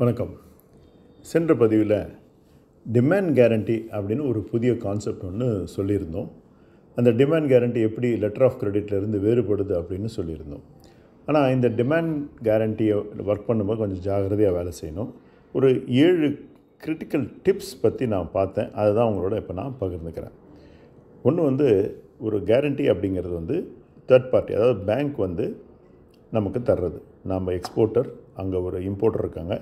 வணக்கம் சென்ற பதிவில் டிமாண்ட் கேரண்டி அப்படின்னு ஒரு புதிய கான்செப்ட் ஒன்று சொல்லியிருந்தோம் அந்த டிமாண்ட் கேரண்டி எப்படி லெட்டர் ஆஃப் கிரெடிட்லேருந்து வேறுபடுது அப்படின்னு சொல்லியிருந்தோம் ஆனால் இந்த டிமாண்ட் கேரண்டியை ஒர்க் பண்ணும்போது கொஞ்சம் ஜாகிரதையாக வேலை செய்யணும் ஒரு ஏழு கிரிட்டிக்கல் டிப்ஸ் பற்றி நான் பார்த்தேன் அதுதான் உங்களோட இப்போ நான் பகிர்ந்துக்கிறேன் ஒன்று வந்து ஒரு கேரண்டி அப்படிங்கிறது வந்து தேர்ட் பார்ட்டி அதாவது பேங்க் வந்து நமக்கு தர்றது நம்ம எக்ஸ்போர்ட்டர் அங்கே ஒரு இம்போர்ட்டர் இருக்காங்க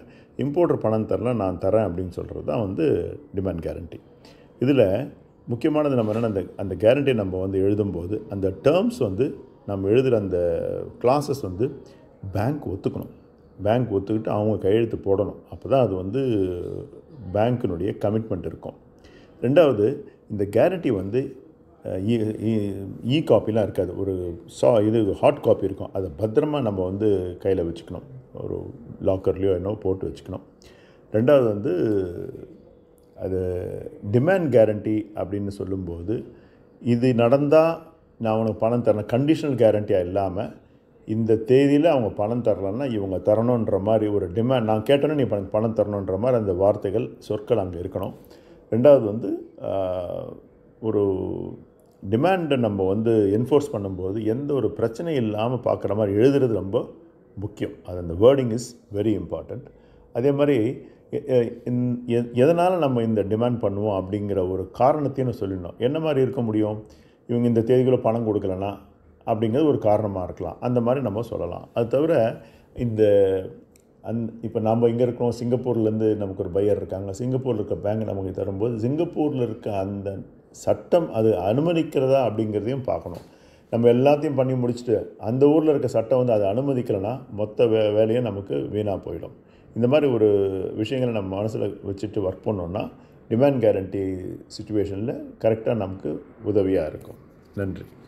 இம்போர்ட்டர் பணம் தரல நான் தரேன் அப்படின்னு சொல்கிறது தான் வந்து டிமாண்ட் கேரண்டி இதில் முக்கியமானது நம்ம என்னென்ன அந்த அந்த கேரண்டியை நம்ம வந்து எழுதும்போது அந்த டேர்ம்ஸ் வந்து நம்ம எழுதுகிற அந்த கிளாஸஸ் வந்து பேங்க் ஒத்துக்கணும் பேங்க் ஒத்துக்கிட்டு அவங்க கையெழுத்து போடணும் அப்போ தான் அது வந்து பேங்க்கினுடைய கமிட்மெண்ட் இருக்கும் ரெண்டாவது இந்த கேரண்டி வந்து இ காப்பிலாம் இருக்காது ஒரு சா இது ஹாட் காப்பி இருக்கும் அதை பத்திரமாக நம்ம வந்து கையில் வச்சுக்கணும் ஒரு லாக்கர்லேயோ என்னவோ போட்டு வச்சுக்கணும் ரெண்டாவது வந்து அது டிமேண்ட் கேரண்டி அப்படின்னு சொல்லும்போது இது நடந்தால் நான் அவனுக்கு பணம் தரேன் கண்டிஷனல் கேரண்டியாக இல்லாமல் இந்த தேதியில் அவங்க பணம் தரலன்னா இவங்க தரணுன்ற மாதிரி ஒரு டிமாண்ட் நான் கேட்டோன்னே நீ பணம் பணம் தரணுன்ற மாதிரி அந்த வார்த்தைகள் சொற்கள் அங்கே இருக்கணும் ரெண்டாவது வந்து ஒரு டிமாண்டை நம்ம வந்து என்ஃபோர்ஸ் பண்ணும்போது எந்த ஒரு பிரச்சனையும் இல்லாமல் பார்க்குற மாதிரி எழுதுறது ரொம்ப முக்கியம் அது அந்த வேர்டிங் இஸ் வெரி இம்பார்ட்டண்ட் அதே மாதிரி எதனால் நம்ம இந்த டிமாண்ட் பண்ணுவோம் அப்படிங்கிற ஒரு காரணத்தையும் சொல்லிடணும் என்ன மாதிரி இருக்க முடியும் இவங்க இந்த தேதிக்குள்ளே பணம் கொடுக்கலனா அப்படிங்கிறது ஒரு காரணமாக இருக்கலாம் அந்த மாதிரி நம்ம சொல்லலாம் அது தவிர இந்த அந் இப்போ நம்ம இங்கே இருக்கிறோம் சிங்கப்பூர்லேருந்து நமக்கு ஒரு பையர் இருக்காங்க சிங்கப்பூரில் இருக்க பேங்க் நமக்கு தரும்போது சிங்கப்பூரில் இருக்க அந்த சட்டம் அது அனுமதிக்கிறதா அப்படிங்கிறதையும் பார்க்கணும் நம்ம எல்லாத்தையும் பண்ணி முடிச்சுட்டு அந்த ஊரில் இருக்க சட்டம் வந்து அதை அனுமதிக்கலைன்னா மொத்த வே வேலையும் நமக்கு வீணாக போயிடும் இந்த மாதிரி ஒரு விஷயங்களை நம்ம மனசில் வச்சுட்டு ஒர்க் பண்ணோம்னா டிமாண்ட் கேரண்டி சுச்சுவேஷனில் கரெக்டாக நமக்கு உதவியாக இருக்கும் நன்றி